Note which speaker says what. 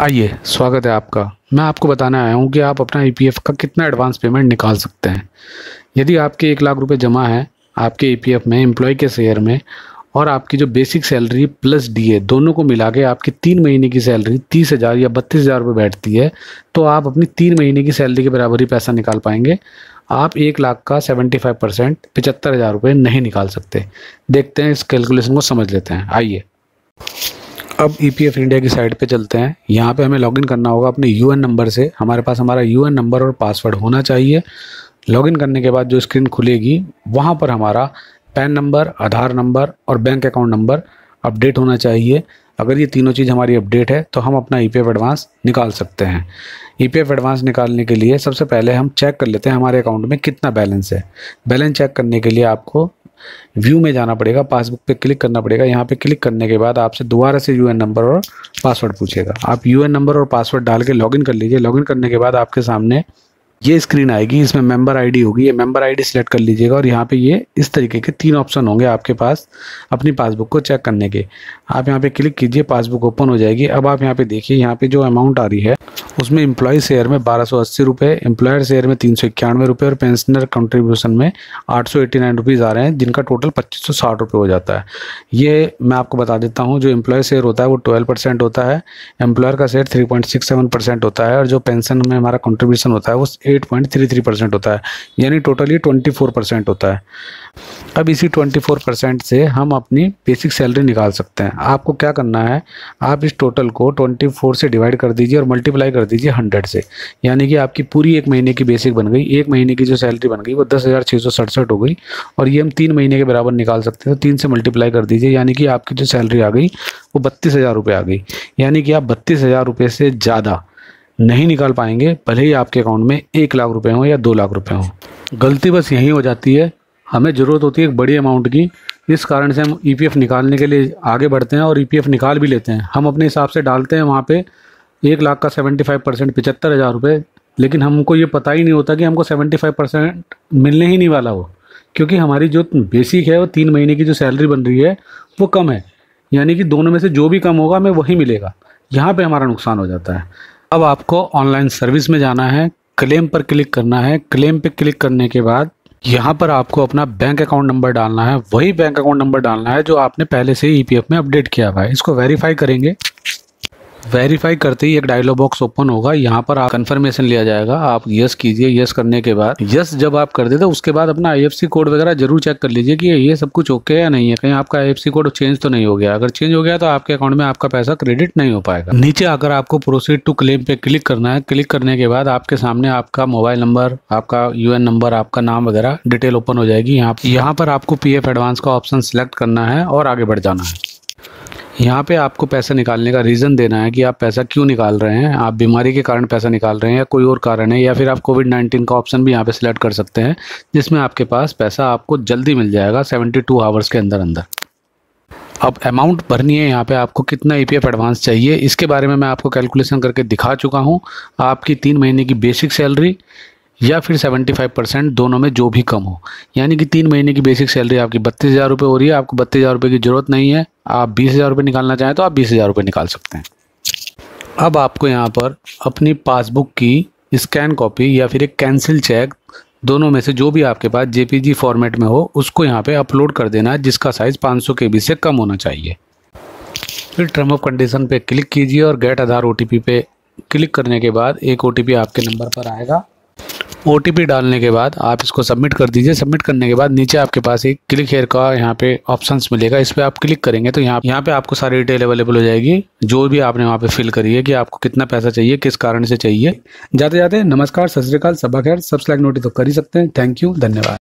Speaker 1: आइए स्वागत है आपका मैं आपको बताने आया हूँ कि आप अपना ई e का कितना एडवांस पेमेंट निकाल सकते हैं यदि आपके एक लाख रुपए जमा है आपके ई e में एम्प्लॉय के शेयर में और आपकी जो बेसिक सैलरी प्लस डीए दोनों को मिला के आपकी तीन महीने की सैलरी तीस हज़ार या बत्तीस हज़ार रुपये बैठती है तो आप अपनी तीन महीने की सैलरी के बराबर ही पैसा निकाल पाएंगे आप एक लाख का सेवेंटी फाइव परसेंट पचहत्तर हज़ार रुपये नहीं निकाल सकते देखते हैं इस कैलकुलेशन को समझ लेते हैं आइए अब ई पी एफ इंडिया की साइट पे चलते हैं यहाँ पे हमें लॉगिन करना होगा अपने यू एन नंबर से हमारे पास हमारा यू एन नंबर और पासवर्ड होना चाहिए लॉगिन करने के बाद जो स्क्रीन खुलेगी वहाँ पर हमारा पैन नंबर आधार नंबर और बैंक अकाउंट नंबर अपडेट होना चाहिए अगर ये तीनों चीज़ हमारी अपडेट है तो हम अपना ई पी एफ एडवांस निकाल सकते हैं ई पी एफ एडवांस निकालने के लिए सबसे पहले हम चेक कर लेते हैं हमारे अकाउंट में कितना बैलेंस है बैलेंस चेक करने के लिए आपको व्यू में जाना पड़ेगा पासबुक पे क्लिक करना पड़ेगा यहाँ पे क्लिक करने के बाद आपसे दोबारा से यूएन नंबर और पासवर्ड पूछेगा आप यूएन नंबर और पासवर्ड डाल के लॉगिन कर लीजिए लॉगिन करने के बाद आपके सामने ये स्क्रीन आएगी इसमें मेंबर आईडी होगी ये मेंबर आईडी सेलेक्ट कर लीजिएगा और यहाँ पे ये इस तरीके के तीन ऑप्शन होंगे आपके पास अपनी पासबुक को चेक करने के आप यहाँ पे क्लिक कीजिए पासबुक ओपन हो जाएगी अब आप यहाँ पे देखिए यहाँ पे जो अमाउंट आ रही है उसमें एम्प्लॉय शेयर में बारह सौ अस्सी रुपये एम्प्लॉयर शेयर में तीन सौ इक्यानवे रुपये और पेंशनर कंट्रीब्यूशन में आठ सौ एटी नाइन रुपीज़ आ रहे हैं जिनका टोटल पच्चीस सौ साठ रुपये हो जाता है ये मैं आपको बता देता हूँ जो एम्प्लॉय शेयर होता है वो ट्वेल्व परसेंट होता है एम्प्लॉयर का share three point six seven percent होता है और जो पेंशन में हमारा कंट्रीब्यूशन होता है वो eight point three three percent होता है यानी टोटल ये ट्वेंटी फोर परसेंट होता है अब इसी ट्वेंटी फोर परसेंट से हम अपनी बेसिक सैलरी निकाल सकते हैं आपको क्या करना है आप इस टोटल को ट्वेंटी फोर से डिवाइड कर दीजिए और मल्टीप्लाई कर दीजिए हंड्रेड से यानी कि आपकी पूरी एक महीने की बेसिक बन गई एक महीने की जो सैलरी बन गई वो दस हज़ार छः सौ सड़सठ हो गई और ये हम तीन महीने के बराबर निकाल सकते हैं तो तीन से मल्टीप्लाई कर दीजिए यानी कि आपकी जो सैलरी आ गई वो बत्तीस हज़ार रुपये आ गई यानी कि आप बत्तीस हज़ार रुपये से ज़्यादा नहीं निकाल पाएंगे भले ही आपके अकाउंट में एक लाख रुपए हों या दो लाख रुपए हों गलती बस यहीं हो जाती है हमें ज़रूरत होती है एक बड़ी अमाउंट की इस कारण से हम ई e निकालने के लिए आगे बढ़ते हैं और ई e निकाल भी लेते हैं हम अपने हिसाब से डालते हैं वहाँ पर एक लाख का सेवेंटी फाइव परसेंट पचहत्तर हज़ार रुपये लेकिन हमको ये पता ही नहीं होता कि हमको सेवेंटी फाइव परसेंट मिलने ही नहीं वाला हो क्योंकि हमारी जो बेसिक है वो तीन महीने की जो सैलरी बन रही है वो कम है यानी कि दोनों में से जो भी कम होगा हमें वही मिलेगा यहाँ पे हमारा नुकसान हो जाता है अब आपको ऑनलाइन सर्विस में जाना है क्लेम पर क्लिक करना है क्लेम पर क्लिक करने के बाद यहाँ पर आपको अपना बैंक अकाउंट नंबर डालना है वही बैंक अकाउंट नंबर डालना है जो आपने पहले से ई e में अपडेट किया हुआ है इसको वेरीफाई करेंगे वेरीफाई करते ही एक डायलॉग बॉक्स ओपन होगा यहाँ पर आप कंफर्मेशन लिया जाएगा आप यस कीजिए यस करने के बाद यस जब आप कर देते उसके बाद अपना आई कोड वगैरह जरूर चेक कर लीजिए कि ये सब कुछ ओके या नहीं है कहीं आपका आई कोड चेंज तो नहीं हो गया अगर चेंज हो गया तो आपके अकाउंट में आपका पैसा क्रेडिट नहीं हो पाएगा नीचे आकर आपको प्रोसीड टू क्लेम पे क्लिक करना है क्लिक करने के बाद आपके सामने आपका मोबाइल नंबर आपका यू नंबर आपका नाम वगैरह डिटेल ओपन हो जाएगी यहाँ यहाँ पर आपको पी एडवांस का ऑप्शन सिलेक्ट करना है और आगे बढ़ जाना है यहाँ पे आपको पैसा निकालने का रीज़न देना है कि आप पैसा क्यों निकाल रहे हैं आप बीमारी के कारण पैसा निकाल रहे हैं या कोई और कारण है या फिर आप कोविड नाइन्टीन का ऑप्शन भी यहाँ पे सिलेक्ट कर सकते हैं जिसमें आपके पास पैसा आपको जल्दी मिल जाएगा सेवेंटी टू आवर्स के अंदर अंदर अब अमाउंट भरनी है यहाँ पे आपको कितना ई एडवांस चाहिए इसके बारे में मैं आपको कैलकुलेशन करके दिखा चुका हूँ आपकी तीन महीने की बेसिक सैलरी या फिर 75 परसेंट दोनों में जो भी कम हो यानी कि तीन महीने की बेसिक सैलरी आपकी बत्तीस हज़ार रुपये हो रही है आपको बत्तीस हज़ार रुपये की ज़रूरत नहीं है आप बीस हज़ार रुपये निकालना चाहें तो आप बीस हज़ार रुपये निकाल सकते हैं अब आपको यहाँ पर अपनी पासबुक की स्कैन कॉपी या फिर एक कैंसिल चेक दोनों में से जो भी आपके पास जे फॉर्मेट में हो उसको यहाँ पर अपलोड कर देना है जिसका साइज़ पाँच के से कम होना चाहिए फिर टर्म ऑफ कंडीशन पे क्लिक कीजिए और गेट आधार ओ पे क्लिक करने के बाद एक ओ आपके नंबर पर आएगा ओ डालने के बाद आप इसको सबमिट कर दीजिए सबमिट करने के बाद नीचे आपके पास एक क्लिक हेयर का यहाँ पे ऑप्शन मिलेगा इस पर आप क्लिक करेंगे तो यहाँ यहाँ पे आपको सारी डिटेल अवेलेबल हो जाएगी जो भी आपने वहाँ पे फिल करी है कि आपको कितना पैसा चाहिए किस कारण से चाहिए जाते जाते नमस्कार सत श्रीकाल खैर सब्सक्राइब नोटिस तो कर ही सकते हैं थैंक यू धन्यवाद